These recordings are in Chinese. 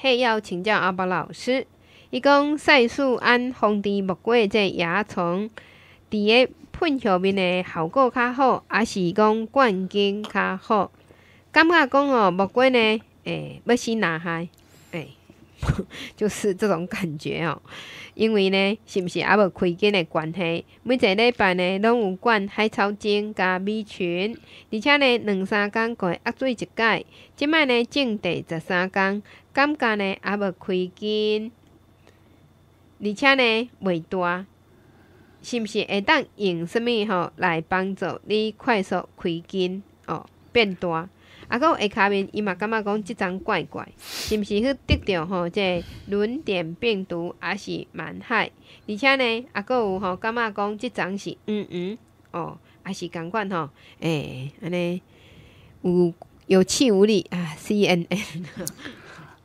嘿，要请教阿伯老师。伊讲，赛素按防治木瓜这蚜虫，伫个喷下面的效果较好，还是讲灌根较好？感觉讲哦，木瓜呢，诶，要先拿开。就是这种感觉哦，因为呢，是不是还无开金的关系？每一个礼拜呢，拢有灌海草精加米群，而且呢，两三天过压最一届，即摆呢种地十三天，感觉呢还无开金，而且呢袂大，是毋是会当用什么吼来帮助你快速开金哦变大？啊，哥，下卡面伊嘛感觉讲即张怪怪？是毋是去得着吼？这轮点病毒还是蛮害，而且呢，啊哥有吼感觉讲即张是嗯嗯哦，还是共款吼？欸，安尼有有气无力啊！CNN。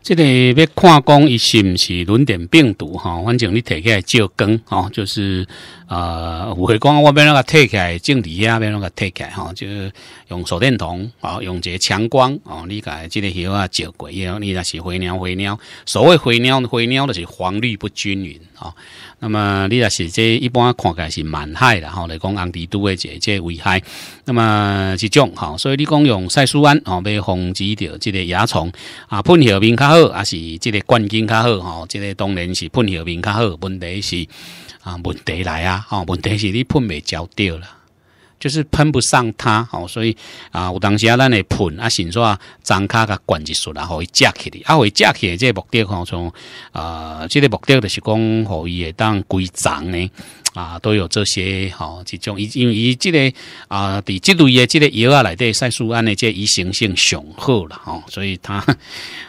这个要看讲，伊是毋是轮点病毒哈？反正你摕起来照光哈，就是呃，我讲我边那个摕起来整理遐边那个摕起来哈，就是用手电筒哦，用这强光哦，你该即个啊照过，然后你若是灰鸟灰鸟。所谓灰鸟灰鸟，就是黄绿不均匀啊。那么你若是即一般看起来是蛮害的哈，来讲红地都的即即危害。那么即种哈，所以你讲用赛苏胺吼，要防止掉即个蚜虫啊，喷药明卡。好，还是这个冠军较好吼？这个当然是喷油瓶较好，问题是啊，问题来啊，吼，问题是你喷未着掉啦。就是喷不上它哦，所以啊，有当时啊，咱会喷啊，先做张卡甲关一束，然后以接起的，啊，会接起。这个目的吼，从啊，这个目的就是讲可以当归种呢，啊，都有这些吼，这种，因为伊这个啊，第这类的这个药啊，内底塞素胺的这移行性上好了吼，所以它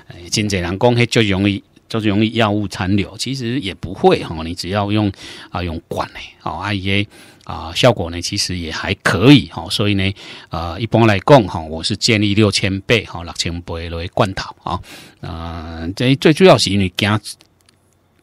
诶，真侪人讲迄就容易。就是容易药物残留，其实也不会哈。你只要用啊用罐嘞，哦，I E A 啊，效果呢其实也还可以哈。所以呢，呃，一般来讲哈，我是建议六千倍哈，六千倍来罐头啊。呃，这最主要是因为惊。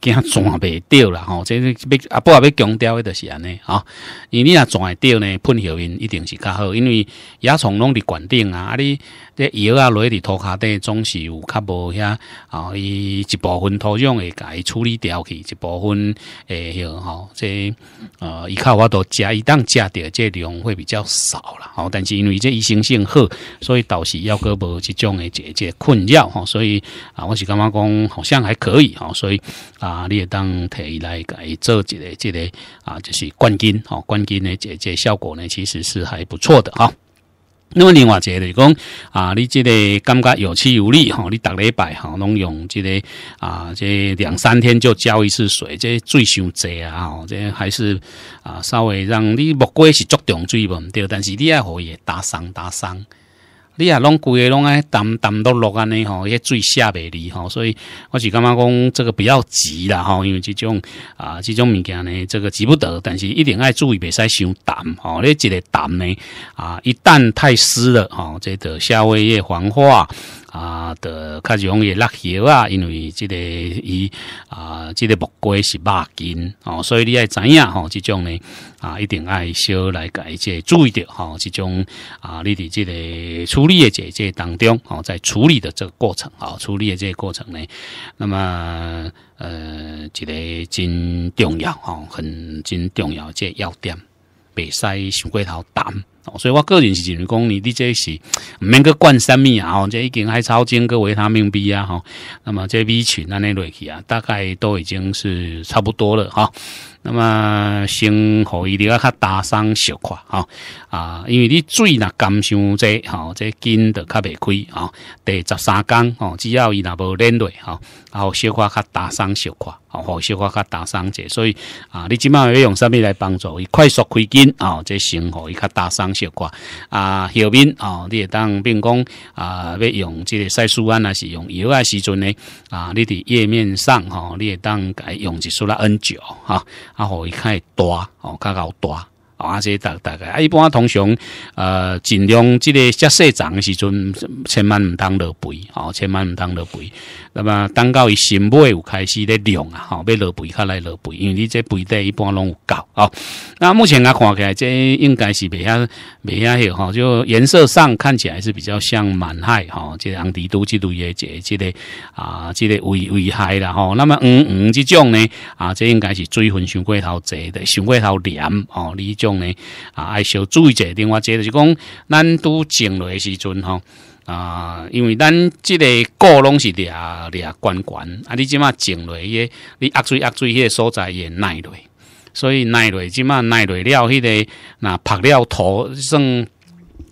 惊转袂掉啦吼，这要啊不啊要强调的就是安尼啊，因为你若转掉呢，喷药因一定是较好，因为野虫拢伫管顶啊，啊你这药啊落伫涂骹底，总是有较无遐啊，伊一部分土壤会甲伊处理掉去，一部分诶吼，这呃，有法度食伊当食着，即个量会比较少啦吼，但是因为这医生性好，所以倒是要搁无即种诶解个困扰吼，所以啊，我是感觉讲好像还可以吼，所以啊。啊，你当伊来改做这个、这个啊，就是冠军，吼，冠军呢，这这效果呢，其实是还不错的哈。那么另外一个就是讲啊，你这个感觉有气无力，哈，你打礼拜哈，能用这个啊，这两三天就浇一次水，这水伤多啊，这还是啊，稍微让你木瓜是着重水吧，对。但是你也好也打伤，打伤。你也拢规个拢爱淡，淡到落安尼吼，也水下味离吼，所以我是感觉讲这个比较急啦吼，因为这种啊，这种物件呢，这个急不得，但是一定爱注意，袂使伤淡吼，你这个淡呢啊，一旦太湿了吼，这个下位叶黄化。啊，的较容易落叶啊，因为这个伊啊，这个木瓜是肉根哦，所以你爱怎样吼？这种呢啊，一定爱少来改这注意的吼。这种啊，你伫这个处理的这这当中，哦，在处理的这个过程啊，处理的这个过程呢，那么呃，这个真重要吼，很真重要，这要点袂使想过头淡。所以我个人是认为讲，你你这是唔免去灌什么啊？吼，这已经还超进个维他命 B 啊！吼，那么这 B 群安尼落去啊，大概都已经是差不多了哈。那么先活一你要较打伤小块啊啊，因为你水呐甘伤这哈，这筋都较袂开啊。第十三天哦，只要伊那无练落哈，然后小块较打伤小块，然后小块较大伤者，所以啊，你即码要用啥物来帮助？伊快速开筋啊，这生活伊较大伤。小挂啊，后面哦，你也当并讲啊，要用这个晒书啊，是用油啊时阵呢啊，你的页面上吼，你也当改用一束啦 N 九哈，啊，可以会大哦，较够大。啊，这大大概啊，一般通常呃，尽量即个加细长的时阵，千万唔当落肥哦，千万唔当落肥。那么等到伊新买有开始咧量啊，吼要落肥较来落肥，因为你这肥底一般拢有够哦。那目前啊，看起来这应该是白鸭白个吼，哈，就颜色上看起来是比较像满海吼，即个蜘蛛都、类督爷节、即个啊、即个危危害啦吼，那么嗯嗯，这种呢啊，这应该是水分上过头侪的，上过头黏哦，你种。呢啊，爱小注意者，另外者就是讲，咱拄种雷时阵吼啊，因为咱即个个拢是掠掠关关啊，你即马种落迄个，你压水压水迄个所在也耐落，所以耐落即马耐落了，迄个若曝了土算。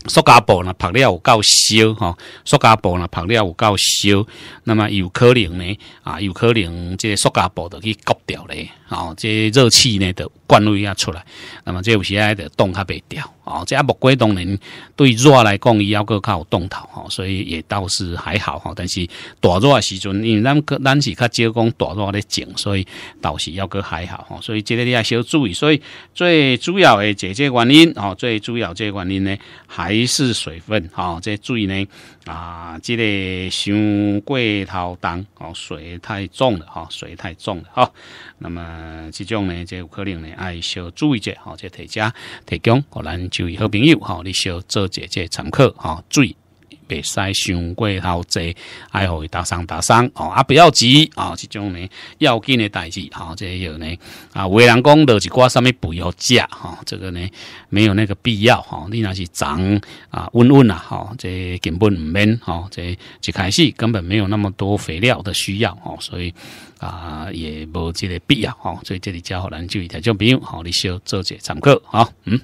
塑胶布呢，曝了有够烧哈！塑胶布呢，曝了有够烧，那么有可能呢，啊，有可能这塑胶布都去割掉咧，哦，这热气呢，就灌入一下出来，那么这有些的冻它袂掉。哦，即下木瓜当然对热来讲，伊要个靠动头哈，所以也倒是还好哈。但是大热时阵，因为咱咱是较少讲大热咧景，所以倒是要个还好哈。所以这个你要小注意。所以最主要的这这原因哦，最主要这原因呢，还是水分哈。这意呢啊，这个伤过头当哦，水太重了哈，水太重了哈。那么这种呢，有可能呢爱小注意者哦，这提加提供可能。就以好朋友吼，你小做姐姐这功吼，哈，水袂使伤过头多，爱互伊打生打生吼，啊不要急啊，这种呢要紧的代志哈，这有呢啊，有人讲落一挂啥物肥料加哈，这个呢没有那个必要哈，你若是长啊温温啊哈，这根本毋免哈，这一开始根本没有那么多肥料的需要哦，所以啊也无这个必要哈，所以这里交互人就一条就朋友哈，你小做一下功课哈，嗯。